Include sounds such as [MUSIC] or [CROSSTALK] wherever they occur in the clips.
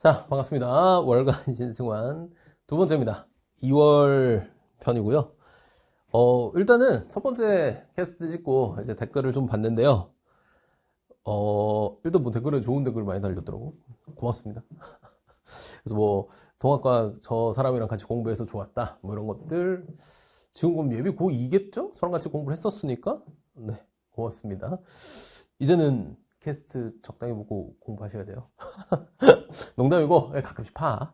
자, 반갑습니다. 월간 [LAUGHS] 진승환 두 번째입니다. 2월 편이고요. 어, 일단은 첫 번째 캐스트 찍고 이제 댓글을 좀 봤는데요. 어, 일단 뭐 댓글은 좋은 댓글 많이 달렸더라고. 고맙습니다. [LAUGHS] 그래서 뭐, 동학과 저 사람이랑 같이 공부해서 좋았다. 뭐 이런 것들. 지금 그럼 예비 고2겠죠? 저랑 같이 공부를 했었으니까. 네. 고맙습니다. 이제는 캐스트 적당히 보고 공부하셔야 돼요. [LAUGHS] 농담이고 예, 가끔씩 파.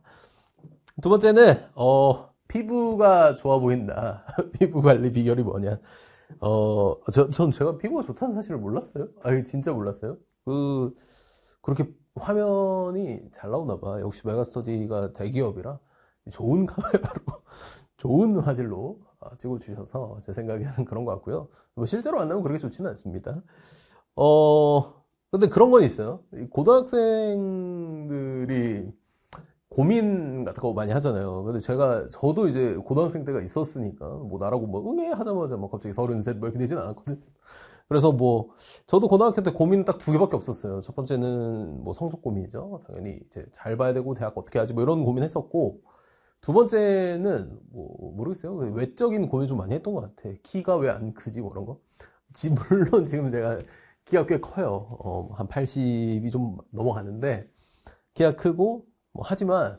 두 번째는 어, 피부가 좋아 보인다. [LAUGHS] 피부 관리 비결이 뭐냐? 어, 저, 전 제가 피부가 좋다는 사실을 몰랐어요. 아니, 진짜 몰랐어요. 그, 그렇게 화면이 잘 나오나 봐. 역시 메가스터디가 대기업이라 좋은 카메라로, [LAUGHS] 좋은 화질로 아, 찍어주셔서 제 생각에는 그런 것 같고요. 뭐 실제로 만나면 그렇게 좋지는 않습니다. 어, 근데 그런 건 있어요. 고등학생들이 고민 같은 거 많이 하잖아요. 근데 제가, 저도 이제 고등학생 때가 있었으니까, 뭐 나라고 뭐 응애 하자마자 막 갑자기 서른셋 뭐 이렇게 되진 않았거든요. 그래서 뭐, 저도 고등학교 때 고민 딱 두 개밖에 없었어요. 첫 번째는 뭐 성적 고민이죠. 당연히 이제 잘 봐야 되고, 대학 어떻게 하지 뭐 이런 고민 했었고, 두 번째는 뭐 모르겠어요. 그 외적인 고민 좀 많이 했던 것 같아. 키가 왜 안 크지 뭐 이런 거. 지, 물론 지금 제가 키가 꽤 커요. 어, 한 80이 좀 넘어가는데 키가 크고 뭐 하지만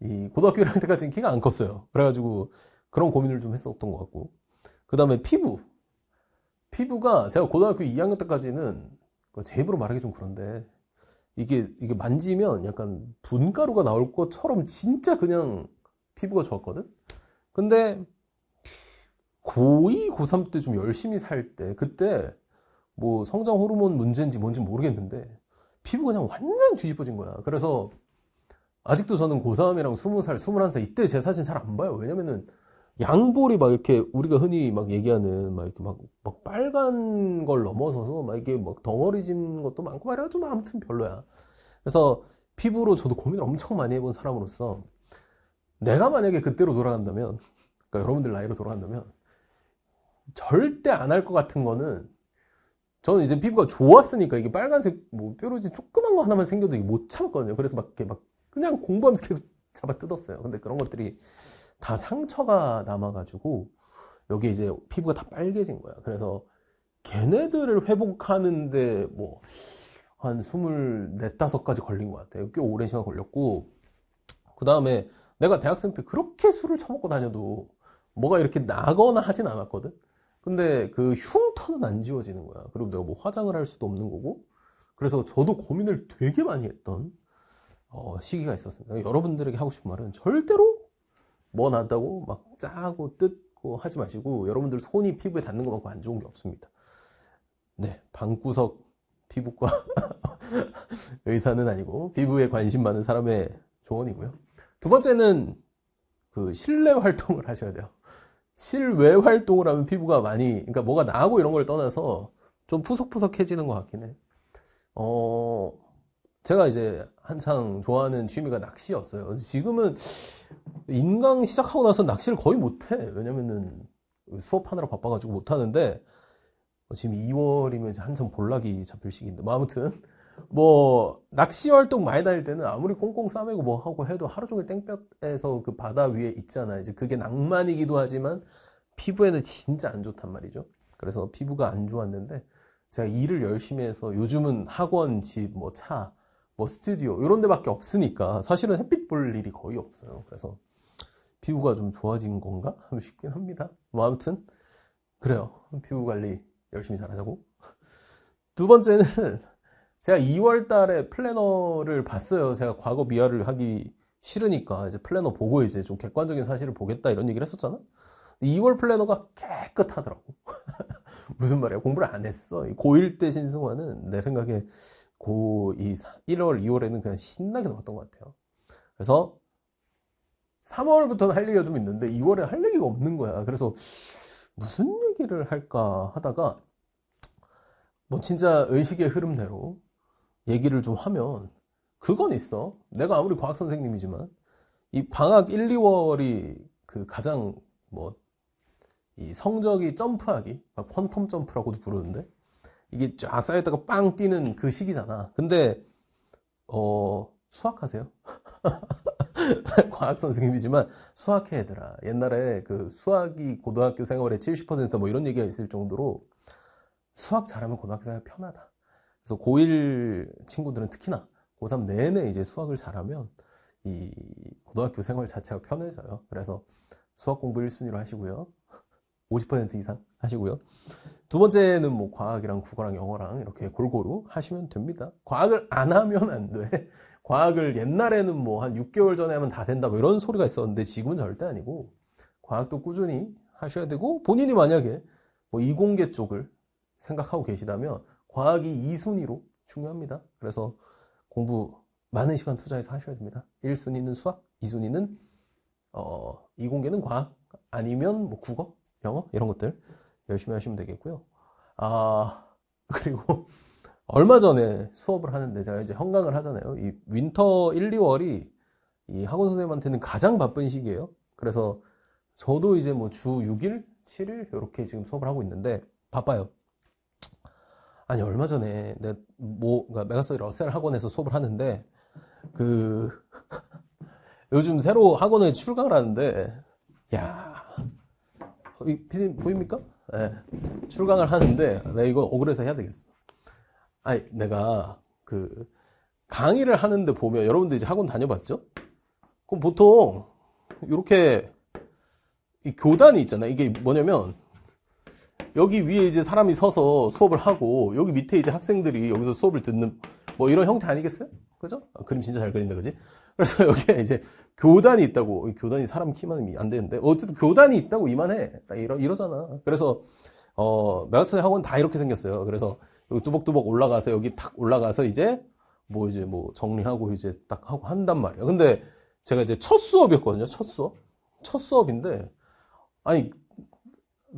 이 고등학교 1학년 때까지는 키가 안 컸어요. 그래가지고 그런 고민을 좀 했었던 것 같고 그 다음에 피부 피부가 제가 고등학교 2학년 때까지는 그 제 입으로 말하기 좀 그런데 이게 이게 만지면 약간 분가루가 나올 것처럼 진짜 그냥 피부가 좋았거든. 근데 고2, 고3 때 좀 열심히 살 때 그때 뭐 성장 호르몬 문제인지 뭔지 모르겠는데 피부 가 그냥 완전 뒤집어진 거야. 그래서 아직도 저는 고3이랑 20살, 21살 이때 제 사진 잘 안 봐요. 왜냐면은 양볼이 막 이렇게 우리가 흔히 막 얘기하는 막 이렇게 막, 막 빨간 걸 넘어서서 막 이게 막 덩어리진 것도 많고 말이야좀 뭐 아무튼 별로야. 그래서 피부로 저도 고민을 엄청 많이 해본 사람으로서 내가 만약에 그때로 돌아간다면, 그러니까 여러분들 나이로 돌아간다면 절대 안 할 것 같은 거는 저는 이제 피부가 좋았으니까 이게 빨간색 뭐 뾰루지 조그만 거 하나만 생겨도 못 참거든요. 그래서 막 이렇게 막 그냥 공부하면서 계속 잡아 뜯었어요. 근데 그런 것들이 다 상처가 남아가지고 여기 이제 피부가 다 빨개진 거야. 그래서 걔네들을 회복하는데 뭐 한 24, 넷다까지 걸린 것 같아요. 꽤 오랜 시간 걸렸고 그 다음에 내가 대학생 때 그렇게 술을 처먹고 다녀도 뭐가 이렇게 나거나 하진 않았거든. 근데 그 흉터는 안 지워지는 거야. 그리고 내가 뭐 화장을 할 수도 없는 거고. 그래서 저도 고민을 되게 많이 했던 어, 시기가 있었습니다. 그러니까 여러분들에게 하고 싶은 말은 절대로 뭐 낫다고 막 짜고 뜯고 하지 마시고 여러분들 손이 피부에 닿는 것만큼 안 좋은 게 없습니다. 네, 방구석 피부과 [LAUGHS] 의사는 아니고 피부에 관심 많은 사람의 조언이고요. 두 번째는 그 실내 활동을 하셔야 돼요. 실외 활동을 하면 피부가 많이 그러니까 뭐가 나고 이런 걸 떠나서 좀 푸석푸석해지는 것 같긴 해. 어 제가 이제 한창 좋아하는 취미가 낚시였어요. 지금은 인강 시작하고 나서 낚시를 거의 못해. 왜냐면은 수업하느라 바빠가지고 못하는데 어, 지금 2월이면 이제 한참 볼락이 잡힐 시기인데 뭐 아무튼 뭐 낚시 활동 많이 다닐 때는 아무리 꽁꽁 싸매고 뭐 하고 해도 하루 종일 땡볕에서 그 바다 위에 있잖아. 이제 그게 낭만이기도 하지만 피부에는 진짜 안 좋단 말이죠. 그래서 피부가 안 좋았는데 제가 일을 열심히 해서 요즘은 학원, 집, 뭐 차, 뭐 스튜디오 이런 데밖에 없으니까 사실은 햇빛 볼 일이 거의 없어요. 그래서 피부가 좀 좋아진 건가? 하면 쉽긴 합니다. 뭐 아무튼 그래요. 피부 관리 열심히 잘하자고. 두 번째는 제가 2월 달에 플래너를 봤어요. 제가 과거 미화를 하기 싫으니까 이제 플래너 보고 이제 좀 객관적인 사실을 보겠다 이런 얘기를 했었잖아. 2월 플래너가 깨끗하더라고. [LAUGHS] 무슨 말이야? 공부를 안 했어. 고1 때 신승환은 내 생각에 고2 1월, 2월에는 그냥 신나게 놀았던 것 같아요. 그래서 3월부터는 할 얘기가 좀 있는데 2월에 할 얘기가 없는 거야. 그래서 무슨 얘기를 할까 하다가 뭐 진짜 의식의 흐름대로 얘기를 좀 하면 그건 있어. 내가 아무리 과학 선생님이지만 이 방학 1, 2월이 그 가장 뭐 이 성적이 점프하기, 퀀텀 점프라고도 부르는데 이게 쫙 쌓였다가 빵 뛰는 그 시기잖아. 근데 어 수학하세요? [LAUGHS] 과학 선생님이지만 수학해 얘들아. 옛날에 그 수학이 고등학교 생활의 70%뭐 이런 얘기가 있을 정도로 수학 잘하면 고등학교 생활 편하다. 그래서 고1 친구들은 특히나 고3 내내 이제 수학을 잘하면 이 고등학교 생활 자체가 편해져요. 그래서 수학 공부 1순위로 하시고요. 50% 이상 하시고요. 두 번째는 뭐 과학이랑 국어랑 영어랑 이렇게 골고루 하시면 됩니다. 과학을 안 하면 안 돼. [LAUGHS] 과학을 옛날에는 뭐 한 6개월 전에 하면 다 된다 뭐 이런 소리가 있었는데 지금은 절대 아니고 과학도 꾸준히 하셔야 되고 본인이 만약에 뭐 이공계 쪽을 생각하고 계시다면 과학이 2순위로 중요합니다. 그래서 공부 많은 시간 투자해서 하셔야 됩니다. 1순위는 수학, 2순위는 어, 이공계는 과학, 아니면 뭐 국어, 영어 이런 것들 열심히 하시면 되겠고요. 아 [LAUGHS] 그리고 얼마 전에 수업을 하는데 제가 이제 현강을 하잖아요. 이 윈터 1, 2월이 이 학원 선생님한테는 가장 바쁜 시기예요. 그래서 저도 이제 뭐 주 6일, 7일 이렇게 지금 수업을 하고 있는데 바빠요. 아니 얼마 전에 내뭐 그러니까 메가스터디 러셀 학원에서 수업을 하는데 그 [LAUGHS] 요즘 새로 학원에 출강을 하는데 야 어, 피디님 보입니까? 네. 출강을 하는데 내가 이거 억울해서 해야 되겠어. 아니 내가 그 강의를 하는데 보면 여러분들 이제 학원 다녀봤죠? 그럼 보통 이렇게 이 교단이 있잖아 이게 뭐냐면 여기 위에 이제 사람이 서서 수업을 하고 여기 밑에 이제 학생들이 여기서 수업을 듣는 뭐 이런 형태 아니겠어요? 그죠? 아, 그림 진짜 잘 그린다 그지? 그래서 [LAUGHS] 여기에 이제 교단이 있다고 교단이 사람 키만 안 되는데 어쨌든 교단이 있다고 이만해 딱 이러, 이러잖아 그래서 어메가스터 학원 다 이렇게 생겼어요 그래서 여기 뚜벅뚜벅 올라가서 여기 탁 올라가서 이제 뭐 이제 뭐 정리하고 이제 딱 하고 한단 말이야 근데 제가 이제 첫 수업이었거든요 첫 수업 첫 수업인데 아니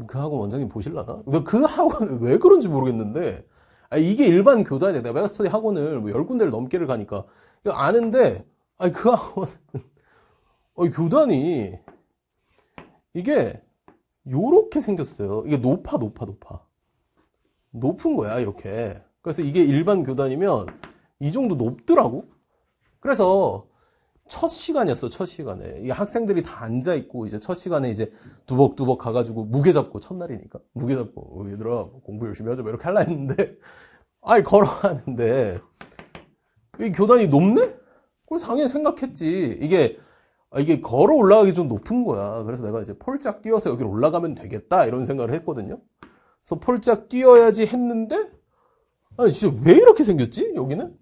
그 학원 원장님 보실라나? 그학원왜 그런지 모르겠는데 아니, 이게 일반 교단에 내가 메가스터디 학원을 뭐 10군데를 넘게를 가니까 이거 아는데 아니, 그학원 [LAUGHS] 아니, 교단이 이게 요렇게 생겼어요. 이게 높아 높아 높아 높은 거야 이렇게 그래서 이게 일반 교단이면 이 정도 높더라고 그래서 첫 시간이었어, 첫 시간에. 이 학생들이 다 앉아있고, 이제 첫 시간에 이제 두벅두벅 가가지고 무게 잡고, 첫날이니까. 무게 잡고, 어, 얘들아, 공부 열심히 하자. 뭐 이렇게 할라 했는데, [LAUGHS] 아이, 걸어가는데, 이 교단이 높네? 그래서 당연히 생각했지. 이게, 아, 이게 걸어 올라가기 좀 높은 거야. 그래서 내가 이제 폴짝 뛰어서 여기 로 올라가면 되겠다. 이런 생각을 했거든요. 그래서 폴짝 뛰어야지 했는데, 아니, 진짜 왜 이렇게 생겼지? 여기는?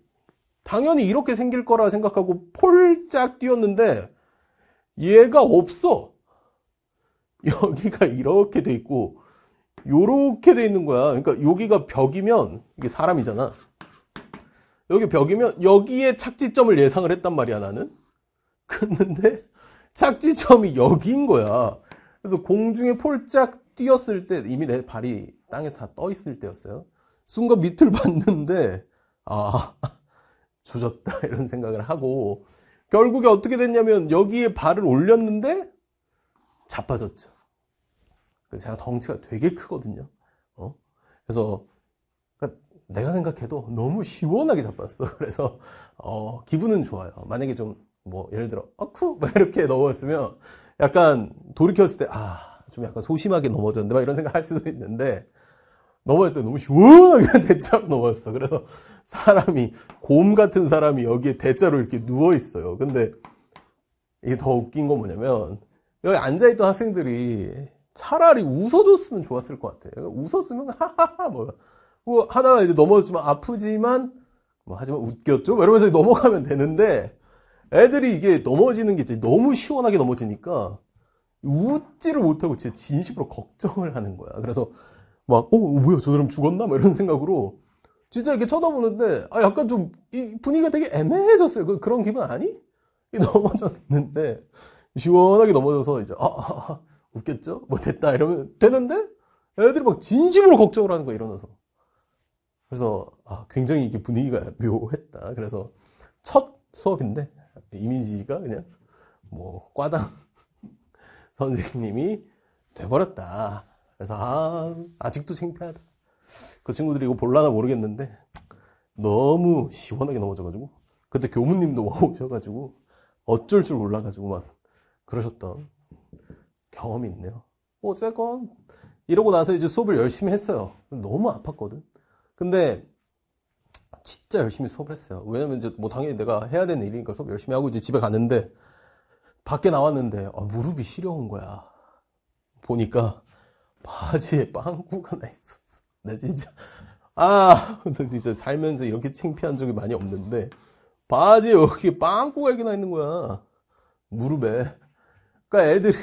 당연히 이렇게 생길 거라 생각하고 폴짝 뛰었는데 얘가 없어. [LAUGHS] 여기가 이렇게 돼 있고 요렇게 돼 있는 거야. 그러니까 여기가 벽이면 이게 사람이잖아. 여기 벽이면 여기에 착지점을 예상을 했단 말이야 나는. [LAUGHS] 근데 착지점이 여기인 거야. 그래서 공중에 폴짝 뛰었을 때 이미 내 발이 땅에서 다 떠 있을 때였어요. 순간 밑을 봤는데 아 조졌다 [LAUGHS] 이런 생각을 하고 결국에 어떻게 됐냐면 여기에 발을 올렸는데 자빠졌죠. 그래서 제가 덩치가 되게 크거든요. 어? 그래서 그러니까 내가 생각해도 너무 시원하게 잡빠졌어 [LAUGHS] 그래서 어, 기분은 좋아요. 만약에 좀 뭐 예를 들어 어쿠 막 이렇게 넘어졌으면 약간 돌이켰을 때아좀 약간 소심하게 넘어졌는데 막 이런 생각 할 수도 있는데 넘어갈 때 너무 시원하게 [LAUGHS] 대짝 넘어갔어. 그래서 사람이, 곰 같은 사람이 여기에 대자로 이렇게 누워있어요. 근데 이게 더 웃긴 건 뭐냐면, 여기 앉아있던 학생들이 차라리 웃어줬으면 좋았을 것 같아요. 그러니까 웃었으면, 하하하, 뭐, 뭐 하다가 이제 넘어졌지만, 아프지만, 뭐, 하지만 웃겼죠? 뭐 이러면서 넘어가면 되는데, 애들이 이게 넘어지는 게 이제 너무 시원하게 넘어지니까, 웃지를 못하고 진짜 진심으로 걱정을 하는 거야. 그래서 막, 어, 뭐야, 저 사람 죽었나? 막 이런 생각으로 진짜 이렇게 쳐다보는데, 아, 약간 좀, 이 분위기가 되게 애매해졌어요. 그, 그런 기분 아니? [LAUGHS] 넘어졌는데, 시원하게 넘어져서 이제, 아, 아, 아, 웃겠죠? 뭐 됐다. 이러면 되는데, 애들이 막 진심으로 걱정을 하는 거야, 일어나서. 그래서, 아, 굉장히 이게 분위기가 묘했다. 그래서, 첫 수업인데, 이미지가 그냥, 뭐, 과당 [LAUGHS] 선생님이 돼버렸다. 그래서 아, 아직도 창피하다. 그 친구들이 이거 볼라나 모르겠는데 너무 시원하게 넘어져가지고 그때 교무님도 [LAUGHS] 오셔가지고 어쩔 줄 몰라가지고 막 그러셨던 경험이 있네요. 어쨌건 이러고 나서 이제 수업을 열심히 했어요. 너무 아팠거든. 근데 진짜 열심히 수업을 했어요. 왜냐면 이제 뭐 당연히 내가 해야 되는 일이니까 수업 열심히 하고 이제 집에 갔는데 밖에 나왔는데 아, 무릎이 시려운 거야. 보니까 바지에 빵꾸가 나 있었어. 나 진짜 아, 나 진짜 살면서 이렇게 창피한 적이 많이 없는데 바지에 여기 빵꾸가 이렇게 나 있는 거야. 무릎에. 그러니까 애들이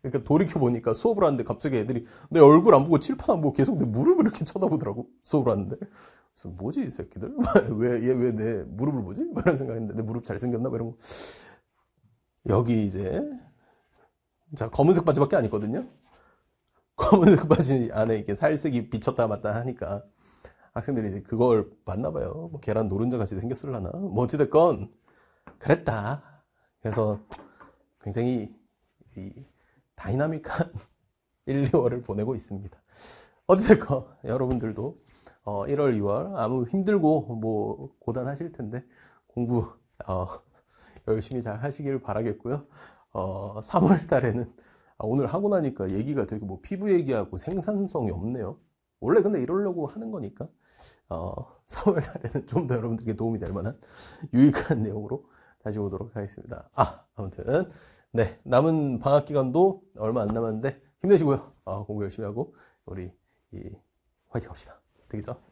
그니까 돌이켜 보니까 수업을 하는데 갑자기 애들이 내 얼굴 안 보고 칠판 안 보고 계속 내 무릎을 이렇게 쳐다보더라고 수업을 하는데 그래서 뭐지 이 새끼들 [LAUGHS] 왜 얘 왜 내 무릎을 보지 뭐 이런 생각했는데 내 무릎 잘 생겼나 뭐 이런 거 여기 이제 자 검은색 바지밖에 아니거든요 검은색 바지 안에 이렇게 살색이 비쳤다 맞다 하니까 학생들이 이제 그걸 봤나 봐요. 뭐 계란 노른자 같이 생겼을라나? 뭐 어찌됐건 그랬다. 그래서 굉장히 이 다이나믹한 1, [LAUGHS] 2월을 보내고 있습니다. 어찌됐건 여러분들도 어 1월, 2월 아무 힘들고 뭐 고단하실 텐데 공부 어 열심히 잘 하시길 바라겠고요. 어 3월 달에는 아, 오늘 하고 나니까 얘기가 되게 뭐 피부 얘기하고 생산성이 없네요. 원래 근데 이러려고 하는 거니까 어, 3월 [LAUGHS] 달에는 좀 더 여러분들께 도움이 될 만한 유익한 내용으로 다시 오도록 하겠습니다. 아 아무튼 네 남은 방학 기간도 얼마 안 남았는데 힘내시고요. 아, 공부 열심히 하고 우리 이, 화이팅 합시다. 되겠죠?